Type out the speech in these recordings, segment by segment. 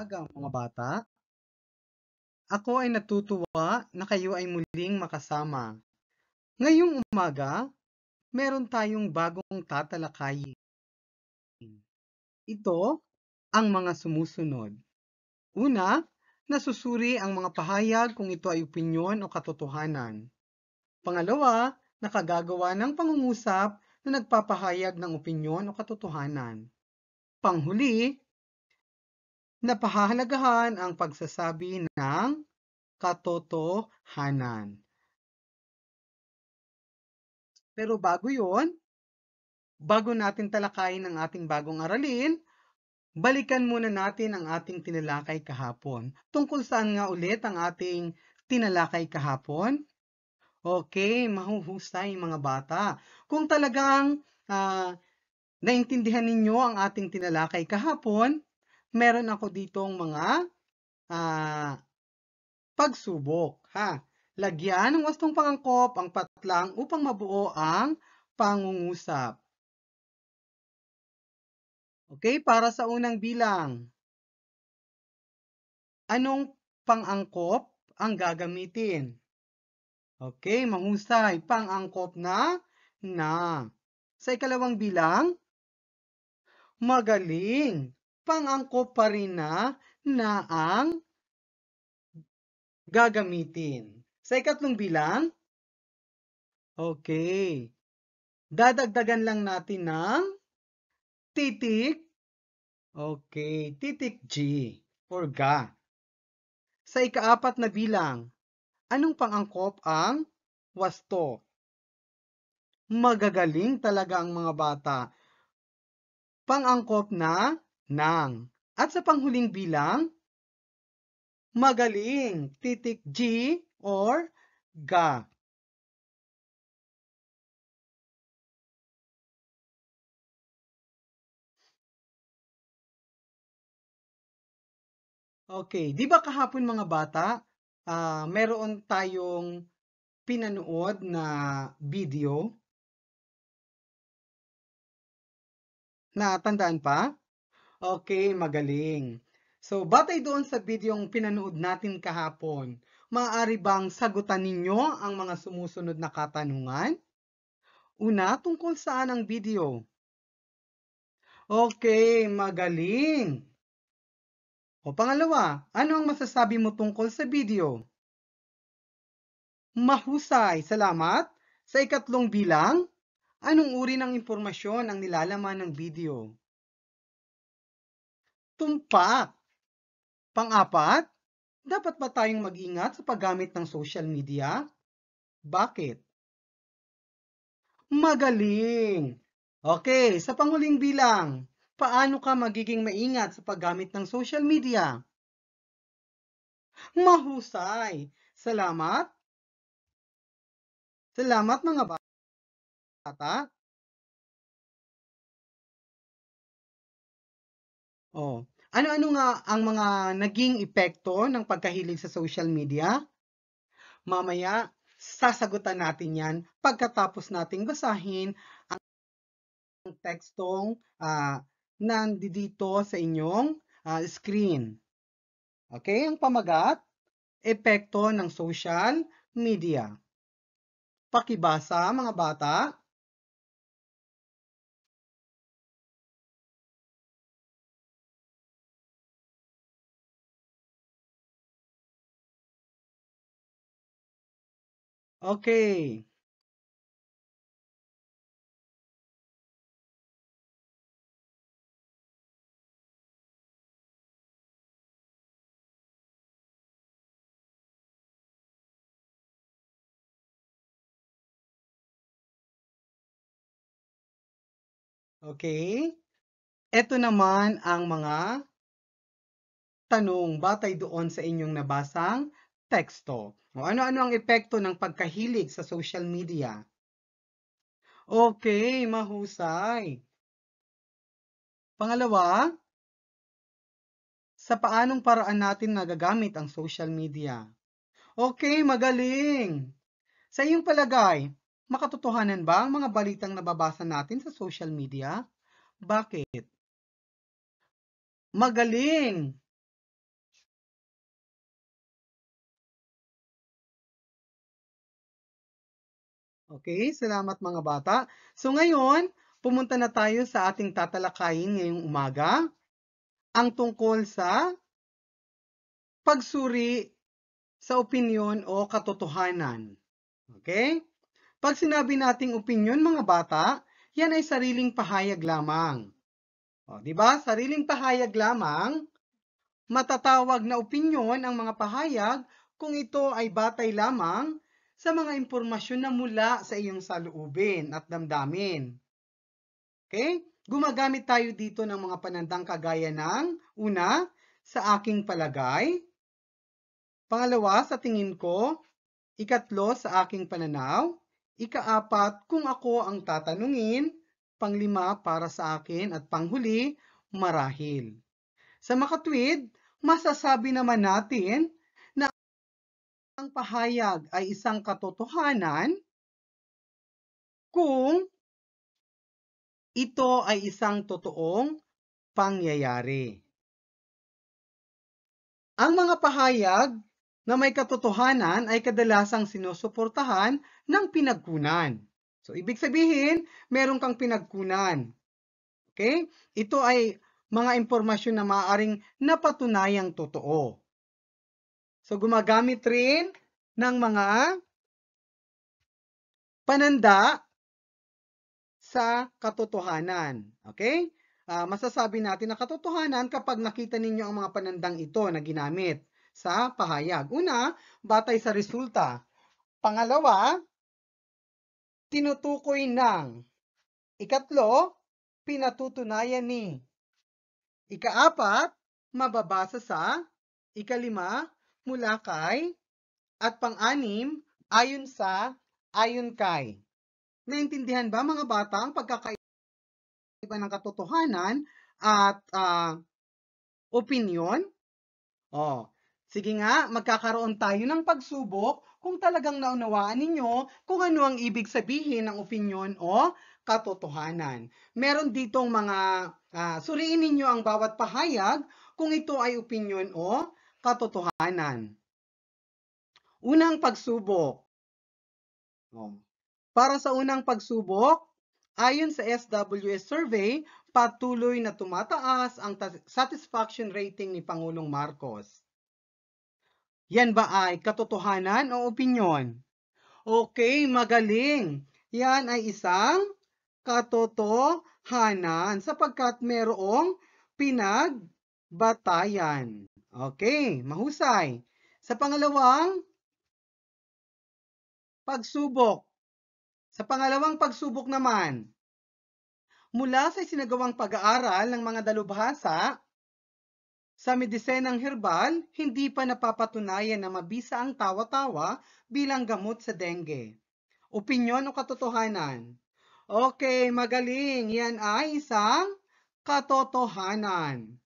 umaga mga bata. Ako ay natutuwa na kayo ay muling makasama. Ngayong umaga, meron tayong bagong tatalakayin. Ito ang mga sumusunod. Una, nasusuri ang mga pahayag kung ito ay opinyon o katotohanan. Pangalawa, nakagagawa ng pangungusap na nagpapahayag ng opinyon o katotohanan. Panghuli, napahahalagahan ang pagsasabi ng katotohanan. Pero bago yon, bago natin talakayin ang ating bagong aralin, balikan muna natin ang ating tinalakay kahapon. Tungkol saan nga ulit ang ating tinalakay kahapon? Okay, mahuhusay mga bata. Kung talagang uh, naintindihan ninyo ang ating tinalakay kahapon, meron ako ditong mga uh, pagsubok. Ha? Lagyan ng wastong pangangkop ang patlang upang mabuo ang pangungusap. Okay, para sa unang bilang. Anong pangangkop ang gagamitin? Okay, mahusay. Pangangkop na na. Sa ikalawang bilang, magaling pangangkop pa rin na na ang gagamitin. Sa ikatlong bilang, okay, dadagdagan lang natin ng titik, okay, titik G or ga. Sa ikaapat na bilang, anong pangangkop ang wasto? Magagaling talaga ang mga bata. Pangangkop na ng. At sa panghuling bilang, magaling, titik G or ga. Okay, di ba kahapon mga bata, uh, meron tayong pinanood na video? Na tandaan pa? Okay, magaling. So, batay doon sa videong pinanood natin kahapon, maaari bang sagutan ninyo ang mga sumusunod na katanungan? Una, tungkol saan ang video? Okay, magaling. O pangalawa, ano ang masasabi mo tungkol sa video? Mahusay, salamat. Sa ikatlong bilang, anong uri ng impormasyon ang nilalaman ng video? tumpa. Pang-apat, dapat ba tayong mag-ingat sa paggamit ng social media? Bakit? Magaling! Okay, sa panguling bilang, paano ka magiging maingat sa paggamit ng social media? Mahusay! Salamat! Salamat mga bata! Oh. Ano-ano nga ang mga naging epekto ng pagkahilig sa social media? Mamaya, sasagutan natin yan pagkatapos nating basahin ang tekstong uh, nandito sa inyong uh, screen. Okay, ang pamagat, epekto ng social media. Pakibasa mga bata. Okay. Okay. Ito naman ang mga tanong batay doon sa inyong nabasang Teksto. O ano-ano ang epekto ng pagkahilig sa social media? Okay, mahusay. Pangalawa, sa paanong paraan natin nagagamit ang social media? Okay, magaling! Sa iyong palagay, makatotohanan ba ang mga balitang nababasa natin sa social media? Bakit? Magaling! Okay, salamat mga bata. So ngayon, pumunta na tayo sa ating tatalakayin ngayong umaga. Ang tungkol sa pagsuri sa opinyon o katotohanan. Okay? Pag sinabi nating opinyon mga bata, yan ay sariling pahayag lamang. O, di ba? Sariling pahayag lamang, matatawag na opinyon ang mga pahayag kung ito ay batay lamang sa mga impormasyon na mula sa iyong saluubin at damdamin. Okay? Gumagamit tayo dito ng mga panandang kagaya ng una, sa aking palagay. Pangalawa, sa tingin ko. Ikatlo, sa aking pananaw. Ikaapat, kung ako ang tatanungin. Panglima, para sa akin. At panghuli, marahil. Sa makatwid, masasabi naman natin ang pahayag ay isang katotohanan kung ito ay isang totoong pangyayari. Ang mga pahayag na may katotohanan ay kadalasang sinusuportahan ng pinagkunan. So, ibig sabihin, meron kang pinagkunan. Okay? Ito ay mga impormasyon na maaaring napatunayang totoo. So, gumagamit rin ng mga pananda sa katotohanan. Okay? Uh, masasabi natin na katotohanan kapag nakita ninyo ang mga panandang ito na ginamit sa pahayag. Una, batay sa resulta. Pangalawa, tinutukoy ng. Ikatlo, pinatutunayan ni. Ikaapat, mababasa sa. Ikalima, mula kay at pang-anim ayon sa ayon kay. Naintindihan ba mga bata ang pagkakaiba ng katotohanan at uh, ah, opinion? Oh, sige nga, magkakaroon tayo ng pagsubok kung talagang naunawaan ninyo kung ano ang ibig sabihin ng opinion o katotohanan. Meron ditong mga, uh, suriin ninyo ang bawat pahayag kung ito ay opinion o katotohanan. Unang pagsubok. Oh. Para sa unang pagsubok, ayon sa SWS survey, patuloy na tumataas ang satisfaction rating ni Pangulong Marcos. Yan ba ay katotohanan o opinyon? Okay, magaling. Yan ay isang katotohanan sapagkat merong pinagbatayan. Okay, mahusay. Sa pangalawang pagsubok. Sa pangalawang pagsubok naman, mula sa sinagawang pag-aaral ng mga dalubhasa sa medisenang herbal, hindi pa napapatunayan na mabisa ang tawa-tawa bilang gamot sa dengue. Opinyon o katotohanan? Okay, magaling. Yan ay isang katotohanan.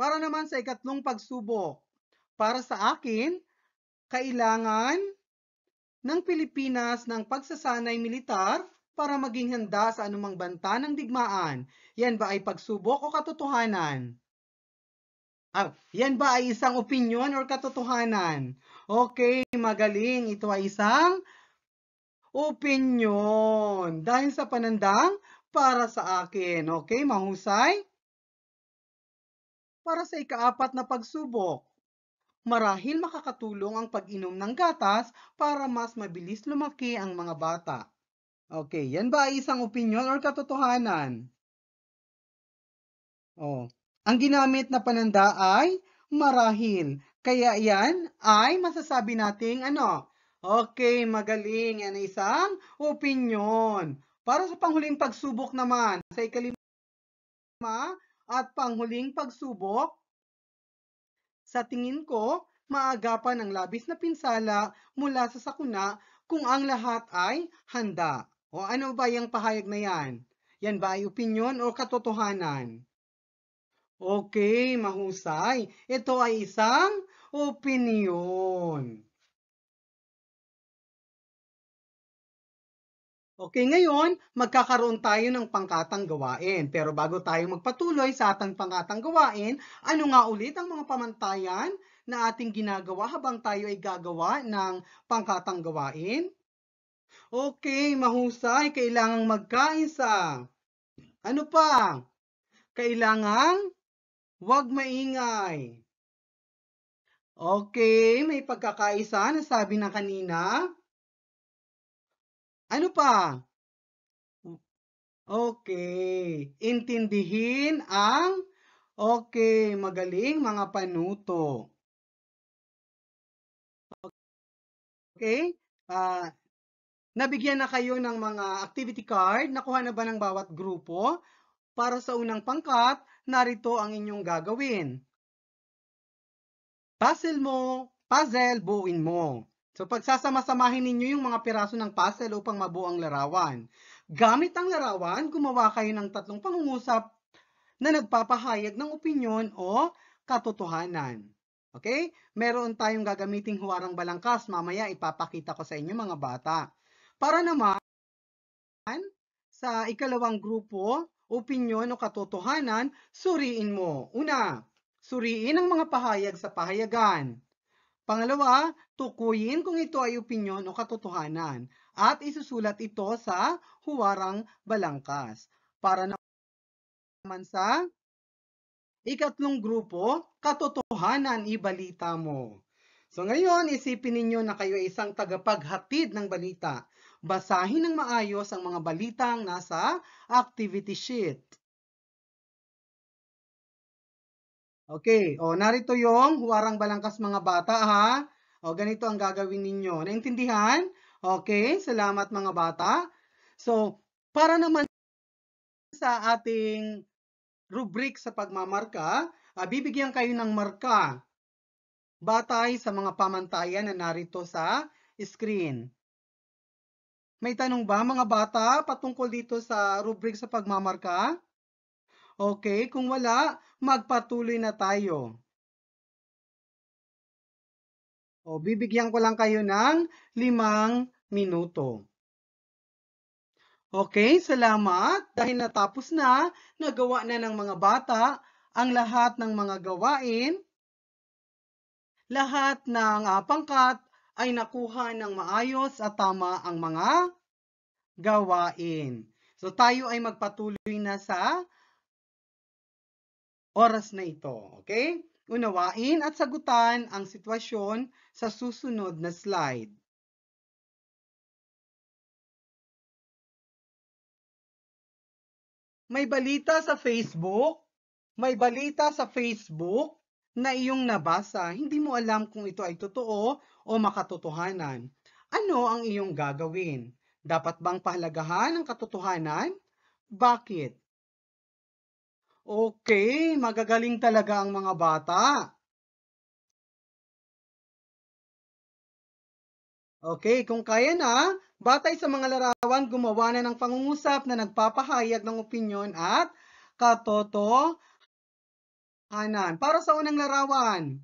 Para naman sa ikatlong pagsubok, para sa akin, kailangan ng Pilipinas ng pagsasanay militar para maging handa sa anumang banta ng digmaan. Yan ba ay pagsubok o katotohanan? Ah, yan ba ay isang opinion or katotohanan? Okay, magaling. Ito ay isang opinion. Dahil sa panandang, para sa akin. Okay, mahusay para sa ikaapat na pagsubok. Marahil makakatulong ang pag-inom ng gatas para mas mabilis lumaki ang mga bata. Okay, yan ba ay isang opinion or katotohanan? Oh, ang ginamit na pananda ay marahil. Kaya yan ay masasabi nating ano? Okay, magaling. Yan ay isang opinion. Para sa panghuling pagsubok naman, sa ikalimang at panghuling pagsubok? Sa tingin ko, maagapan ang labis na pinsala mula sa sakuna kung ang lahat ay handa. O ano ba yung pahayag na yan? Yan ba ay opinyon o katotohanan? Okay, mahusay. Ito ay isang opinyon. Okay, ngayon, magkakaroon tayo ng pangkatang gawain. Pero bago tayo magpatuloy sa ating pangkatang gawain, ano nga ulit ang mga pamantayan na ating ginagawa habang tayo ay gagawa ng pangkatang gawain? Okay, mahusay, kailangang magkaisa. Ano pa? Kailangang huwag maingay. Okay, may pagkakaisa na sabi na kanina. Ano pa? Okay. Intindihin ang Okay, magaling mga panuto. Okay? Uh, nabigyan na kayo ng mga activity card. Nakuha na ba ng bawat grupo? Para sa unang pangkat, narito ang inyong gagawin. Puzzle mo, puzzle buuin mo. So pagsasamasamahin ninyo yung mga piraso ng puzzle upang mabuo ang larawan. Gamit ang larawan, gumawa kayo ng tatlong pangungusap na nagpapahayag ng opinyon o katotohanan. Okay? Meron tayong gagamiting huwarang balangkas. Mamaya ipapakita ko sa inyo mga bata. Para naman, sa ikalawang grupo, opinyon o katotohanan, suriin mo. Una, suriin ang mga pahayag sa pahayagan. Pangalawa, tukuyin kung ito ay opinyon o katotohanan at isusulat ito sa huwarang balangkas. Para naman sa ikatlong grupo, katotohanan ibalita mo. So ngayon, isipin ninyo na kayo ay isang tagapaghatid ng balita. Basahin ng maayos ang mga balitang nasa activity sheet. Okay, o narito yung huwarang balangkas mga bata ha. O ganito ang gagawin ninyo. Naintindihan? Okay, salamat mga bata. So, para naman sa ating rubric sa pagmamarka, uh, bibigyan kayo ng marka batay sa mga pamantayan na narito sa screen. May tanong ba mga bata patungkol dito sa rubric sa pagmamarka? Okay, kung wala, magpatuloy na tayo. O, bibigyan ko lang kayo ng limang minuto. Okay, salamat. Dahil natapos na, nagawa na ng mga bata ang lahat ng mga gawain. Lahat ng uh, pangkat ay nakuha ng maayos at tama ang mga gawain. So tayo ay magpatuloy na sa oras na ito. Okay? Unawain at sagutan ang sitwasyon sa susunod na slide. May balita sa Facebook? May balita sa Facebook na iyong nabasa. Hindi mo alam kung ito ay totoo o makatotohanan. Ano ang iyong gagawin? Dapat bang pahalagahan ang katotohanan? Bakit? Okay, magagaling talaga ang mga bata. Okay, kung kaya na, batay sa mga larawan, gumawa na ng pangungusap na nagpapahayag ng opinyon at katotohanan. Para sa unang larawan.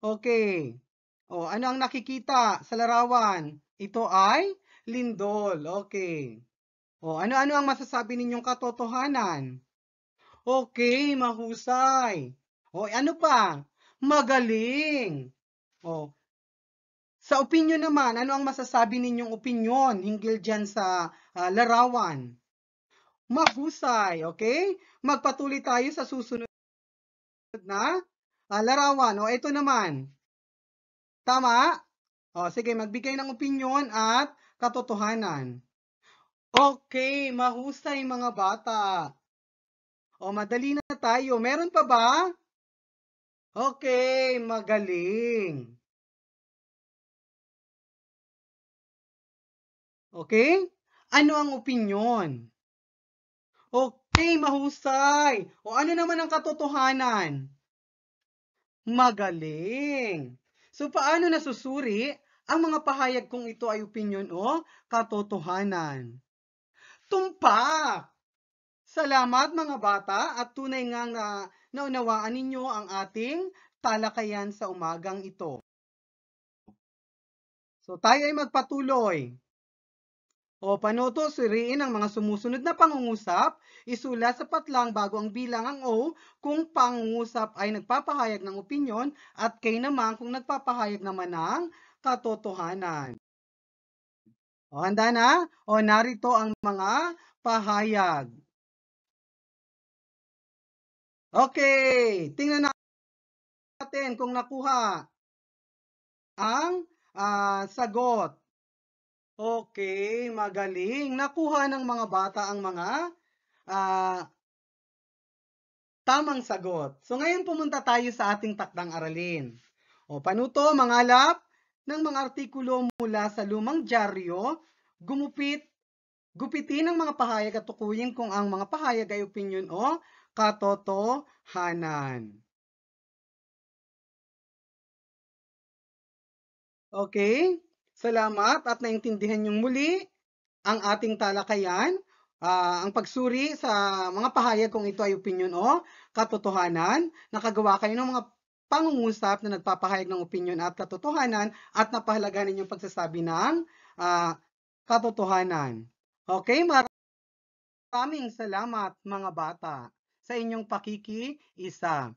Okay. O, ano ang nakikita sa larawan? Ito ay lindol. Okay. O, ano-ano ang masasabi ninyong katotohanan? Okay, mahusay. O, ano pa? Magaling. O, sa opinion naman, ano ang masasabi ninyong opinion hinggil dyan sa uh, larawan? Mahusay, okay? Magpatuloy tayo sa susunod na uh, larawan. O, ito naman. Tama? O, sige, magbigay ng opinion at katotohanan. Okay, mahusay mga bata. O, madali na tayo. Meron pa ba? Okay, magaling. Okay? Ano ang opinion? Okay, mahusay. O ano naman ang katotohanan? Magaling. So paano nasusuri ang mga pahayag kung ito ay opinion o katotohanan? Tumpak! Salamat mga bata at tunay ngang na naunawaan ninyo ang ating talakayan sa umagang ito. So tayo ay magpatuloy. O panoto, suriin ang mga sumusunod na pangungusap, isulat sa patlang bago ang bilang ang O kung pangungusap ay nagpapahayag ng opinyon at kay naman kung nagpapahayag naman ng katotohanan. O handa na? O narito ang mga pahayag. Okay, tingnan natin kung nakuha ang uh, sagot. Okay, magaling. Nakuha ng mga bata ang mga uh, tamang sagot. So ngayon pumunta tayo sa ating takdang aralin. O panuto, mangalap ng mga artikulo mula sa lumang dyaryo, gumupit, gupitin ang mga pahayag at tukuyin kung ang mga pahayag ay opinion o katotohanan. Okay? Salamat at naintindihan yung muli ang ating talakayan, uh, ang pagsuri sa mga pahayag kung ito ay opinion o katotohanan. Nakagawa kayo ng mga pangungusap na nagpapahayag ng opinion at katotohanan at napahalaganin yung pagsasabi ng uh, katotohanan. Okay, maraming salamat mga bata sa inyong pakiki-isa.